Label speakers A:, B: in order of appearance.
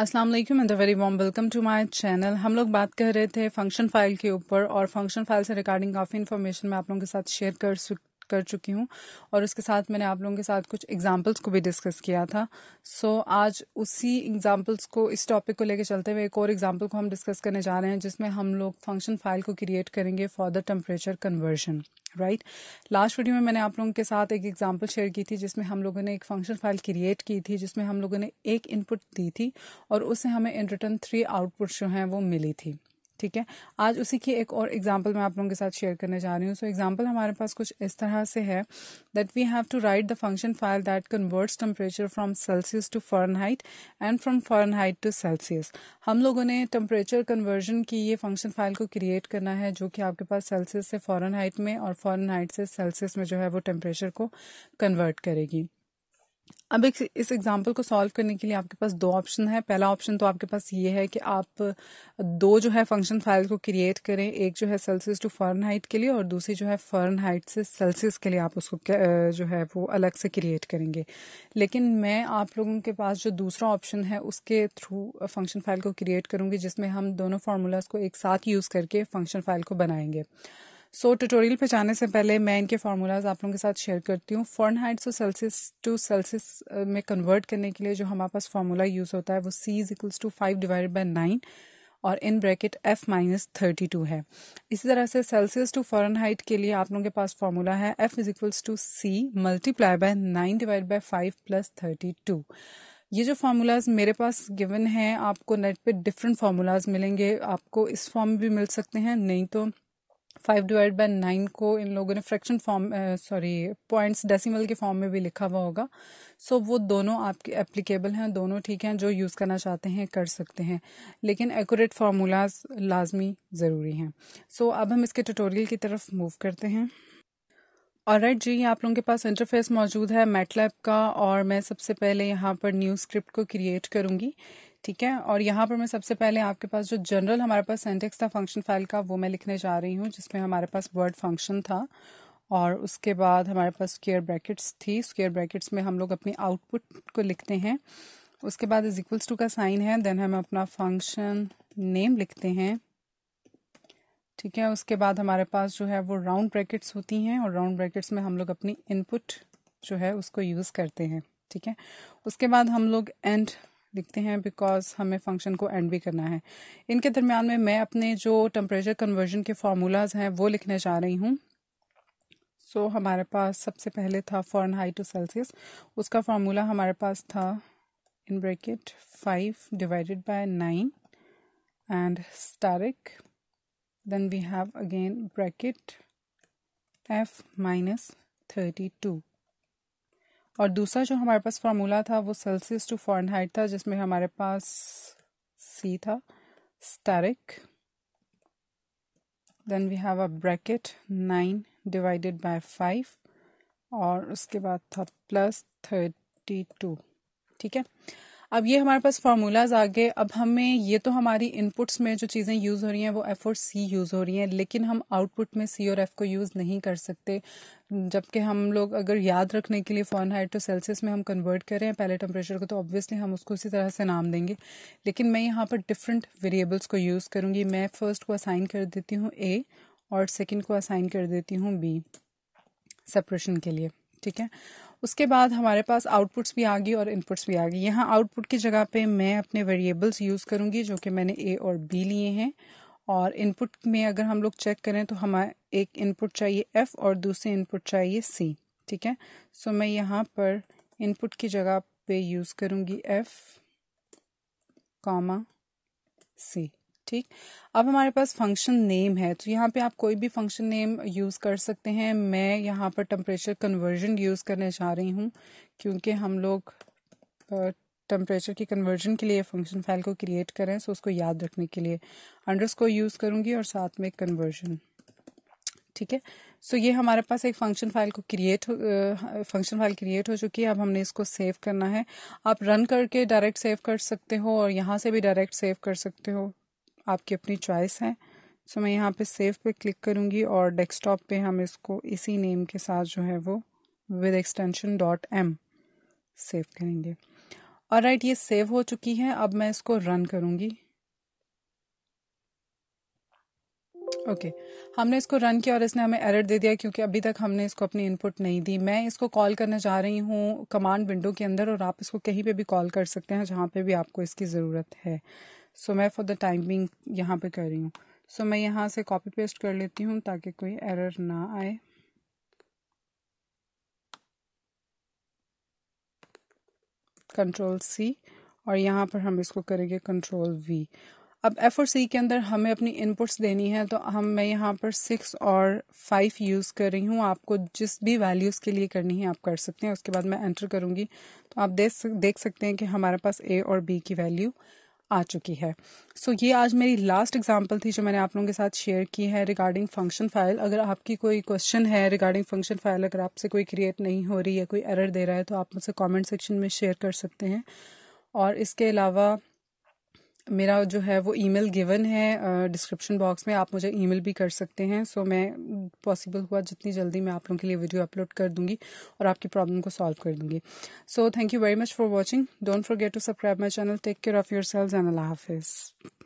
A: असलम वालेकुम and very warm welcome to my channel हम लोग बात कर रहे थे फंक्शन फाइल के ऊपर और फंक्शन फाइल से रिगार्डिंग काफ़ी इन्फॉर्मेशन मैं आप लोगों के साथ शेयर कर कर चुकी हूँ और उसके साथ मैंने आप लोगों के साथ कुछ एग्जाम्पल्स को भी डिस्कस किया था सो so, आज उसी एग्जाम्पल्स को इस टॉपिक को लेकर चलते हुए एक और एग्जाम्पल को हम डिस्कस करने जा रहे हैं जिसमें हम लोग फंक्शन फाइल को क्रिएट करेंगे for the temperature conversion right last video में मैंने आप लोगों के साथ एक एग्जाम्पल शेयर की थी जिसमें हम लोगों ने एक फंक्शन फाइल क्रिएट की थी जिसमें हम लोगों ने एक इनपुट दी थी और उससे हमें इन रिटर्न थ्री आउटपुट जो हैं वो मिली थी ठीक है आज उसी की एक और एग्जाम्पल मैं आप लोगों के साथ शेयर करने जा रही हूँ सो एग्जाम्पल हमारे पास कुछ इस तरह से है that we have to write the function file that converts temperature from Celsius to height and from height to Celsius हम लोगों ने टेम्परेचर कन्वर्जन की ये फंक्शन फाइल को क्रिएट करना है जो कि आपके पास सेल्सियस से हाइट में और हाइट से सेल्सियस में जो है वो टेम्परेचर को कन्वर्ट करेगी अब एक इस एग्जाम्पल को सॉल्व करने के लिए आपके पास दो ऑप्शन है पहला ऑप्शन तो आपके पास ये है कि आप दो जो है फंक्शन फाइल को क्रिएट करें एक जो है सेल्सियस टू फर्न हाइट के लिए और दूसरी जो है फर्न हाइट से सेल्सियस के लिए आप उसको जो है वो अलग से क्रिएट करेंगे लेकिन मैं आप लोगों के पास जो दूसरा ऑप्शन है उसके थ्रू फंक्शन फाइल को क्रिएट करूंगी जिसमें हम दोनों फार्मूलाज को एक साथ यूज़ करके फंक्शन फाइल को बनाएंगे सो ट्यूटोरियल पे जाने से पहले मैं इनके फार्मूलाज आप लोगों के साथ शेयर करती हूँ Fahrenheit so Celsius to Celsius में कन्वर्ट करने के लिए जो हमारे पास फार्मूला यूज़ होता है वो C is equals to five divide by nine और in bracket F minus thirty two है इसी तरह से सेल्सियस टू फॉरन हाइट के लिए आप लोगों के पास फार्मूला है F is equals to C multiply by nine divide by five plus thirty two ये जो फार्मूलाज मेरे पास गिवन है आपको नेट पे डिफरेंट फार्मूलाज मिलेंगे आपको इस फॉर्म में भी मिल सकते हैं नहीं तो फाइव डिवाइड बाय नाइन को इन लोगों ने fraction form sorry points decimal के फॉर्म में भी लिखा हुआ होगा सो so, वो दोनों आपके एप्लीकेबल हैं दोनों ठीक हैं जो यूज़ करना चाहते हैं कर सकते हैं लेकिन एक्यूरेट फार्मूलाज लाजमी ज़रूरी हैं सो so, अब हम इसके ट्यूटोरियल की तरफ मूव करते हैं और राइट जी आप लोगों के पास इंटरफेस मौजूद है मेटलैब का और मैं सबसे पहले यहाँ पर न्यू स्क्रिप्ट को क्रिएट करूँगी ठीक है और यहाँ पर मैं सबसे पहले आपके पास जो जनरल हमारे पास सेंटेक्स था फंक्शन फाइल का वो मैं लिखने जा रही हूँ जिसमें हमारे पास वर्ड फंक्शन था और उसके बाद हमारे पास स्केयर ब्रैकेट्स थी स्क्वेयर ब्रैकेट्स में हम लोग अपनी आउटपुट को लिखते हैं उसके बाद इज इक्वल्स टू का साइन है देन हम अपना फंक्शन नेम लिखते हैं ठीक है उसके बाद हमारे पास जो है वो राउंड ब्रैकेट्स होती हैं और राउंड ब्रैकेट्स में हम लोग अपनी इनपुट जो है उसको यूज़ करते हैं ठीक है उसके बाद हम लोग एंड लिखते हैं बिकॉज हमें फंक्शन को एंड भी करना है इनके दरमियान में मैं अपने जो टेम्परेचर कन्वर्जन के फार्मूलाज हैं वो लिखने जा रही हूँ सो so, हमारे पास सबसे पहले था फॉरन हाई टू सेल्सियस उसका फार्मूला हमारे पास था in bracket five divided by nine asterisk then we have again bracket F minus thirty two और दूसरा जो हमारे पास फार्मूला था वो सेल्सियस टू फॉरनहाइट था जिसमें हमारे पास सी था asterisk then we have a bracket nine divided by five और उसके बाद था प्लस थर्टी टू ठीक है अब ये हमारे पास फार्मूलाज आ गए अब हमें ये तो हमारी इनपुट्स में जो चीज़ें यूज़ हो रही हैं वो एफ और सी यूज़ हो रही हैं लेकिन हम आउटपुट में सी और एफ को यूज़ नहीं कर सकते जबकि हम लोग अगर याद रखने के लिए फॉरन हाइट टू सेल्सियस में हम कन्वर्ट कर रहे हैं पहले टेम्परेचर को तो ऑब्वियसली हम उसको उसी तरह से नाम देंगे लेकिन मैं यहाँ पर डिफरेंट वेरिएबल्स को यूज़ करूँगी मैं फर्स्ट को असाइन कर देती हूँ ए और सेकेंड को असाइन कर देती हूँ बी सेपरेशन के लिए ठीक है उसके बाद हमारे पास आउटपुट्स भी आ गई और इनपुट्स भी आ गई यहाँ आउटपुट की जगह पे मैं अपने वेरिएबल्स यूज़ करूँगी जो कि मैंने ए और बी लिए हैं और इनपुट में अगर हम लोग चेक करें तो हमें एक इनपुट चाहिए एफ़ और दूसरे इनपुट चाहिए सी ठीक है सो मैं यहाँ पर इनपुट की जगह पे यूज़ करूँगी एफ़ कॉमा सी ठीक अब हमारे पास फंक्शन नेम है तो यहाँ पे आप कोई भी फंक्शन नेम यूज़ कर सकते हैं मैं यहाँ पर टेम्परेचर कन्वर्जन यूज़ करने जा रही हूँ क्योंकि हम लोग टेम्परेचर की कन्वर्जन के लिए फंक्शन फाइल को क्रिएट करें सो उसको याद रखने के लिए अंडर्स को यूज़ करूंगी और साथ में कन्वर्जन ठीक है सो ये हमारे पास एक फंक्शन फाइल को क्रिएट फंक्शन फाइल क्रिएट हो चुकी है अब हमने इसको सेव करना है आप रन करके डायरेक्ट सेव कर सकते हो और यहाँ से भी डायरेक्ट सेव कर सकते हो आपकी अपनी चॉइस है सो so, मैं यहाँ पे सेव पे क्लिक करूँगी और डेस्कटॉप पे हम इसको इसी नेम के साथ जो है वो with extension dot M save करेंगे और राइट ये सेव हो चुकी है अब मैं इसको रन करूँगी ओके okay. हमने इसको रन किया और इसने हमें एरर दे दिया क्योंकि अभी तक हमने इसको अपनी इनपुट नहीं दी मैं इसको कॉल करने जा रही हूँ कमांड विंडो के अंदर और आप इसको कहीं पे भी कॉल कर सकते हैं जहाँ पे भी आपको इसकी ज़रूरत है सो मैं फॉर द टाइमिंग यहाँ पे कर रही हूँ सो मैं यहाँ से कॉपी पेस्ट कर लेती हूँ ताकि कोई एरर ना आए कंट्रोल सी और यहाँ पर हम इसको करेंगे कंट्रोल वी अब एफ और सी के अंदर हमें अपनी इनपुट्स देनी है तो हम मैं यहाँ पर सिक्स और फाइव यूज़ कर रही हूँ आपको जिस भी वैल्यूज़ के लिए करनी है आप कर सकते हैं उसके बाद मैं एंटर करूँगी तो आप देख देख सकते हैं कि हमारे पास ए और बी की वैल्यू आ चुकी है सो so, ये आज मेरी लास्ट एग्जांपल थी जो मैंने आप लोगों के साथ शेयर की है रिगार्डिंग फंक्शन फाइल अगर आपकी कोई क्वेश्चन है रिगार्डिंग फंक्शन फाइल अगर आपसे कोई क्रिएट नहीं हो रही है कोई एरर दे रहा है तो आप मुझसे कमेंट सेक्शन में शेयर कर सकते हैं और इसके अलावा मेरा जो है वो ईमेल गिवन है डिस्क्रिप्शन बॉक्स में आप मुझे ईमेल भी कर सकते हैं सो मैं पॉसिबल हुआ जितनी जल्दी मैं आप लोगों के लिए वीडियो अपलोड कर दूंगी और आपकी प्रॉब्लम को सॉल्व कर दूंगी so thank you very much for watching don't forget to subscribe my channel take care of yourselves and अल्लाह हाफिज़